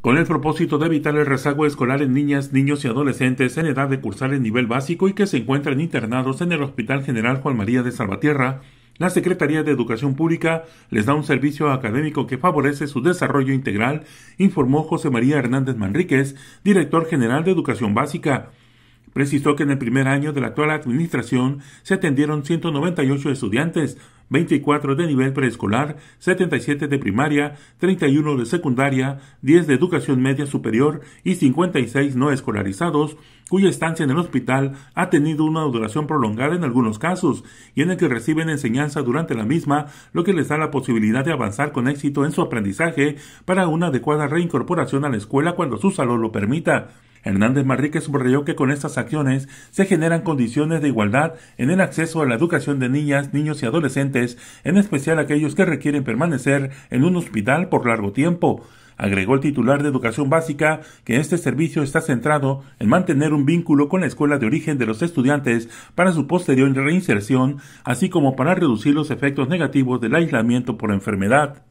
con el propósito de evitar el rezago escolar en niñas, niños y adolescentes en edad de cursar el nivel básico y que se encuentran internados en el Hospital General Juan María de Salvatierra, la Secretaría de Educación Pública les da un servicio académico que favorece su desarrollo integral, informó José María Hernández Manríquez, director general de Educación Básica. Precisó que en el primer año de la actual administración se atendieron 198 estudiantes, 24 de nivel preescolar, 77 de primaria, 31 de secundaria, 10 de educación media superior y 56 no escolarizados, cuya estancia en el hospital ha tenido una duración prolongada en algunos casos y en el que reciben enseñanza durante la misma, lo que les da la posibilidad de avanzar con éxito en su aprendizaje para una adecuada reincorporación a la escuela cuando su salud lo permita. Hernández Marrique subrayó que con estas acciones se generan condiciones de igualdad en el acceso a la educación de niñas, niños y adolescentes, en especial aquellos que requieren permanecer en un hospital por largo tiempo. Agregó el titular de Educación Básica que este servicio está centrado en mantener un vínculo con la escuela de origen de los estudiantes para su posterior reinserción, así como para reducir los efectos negativos del aislamiento por enfermedad.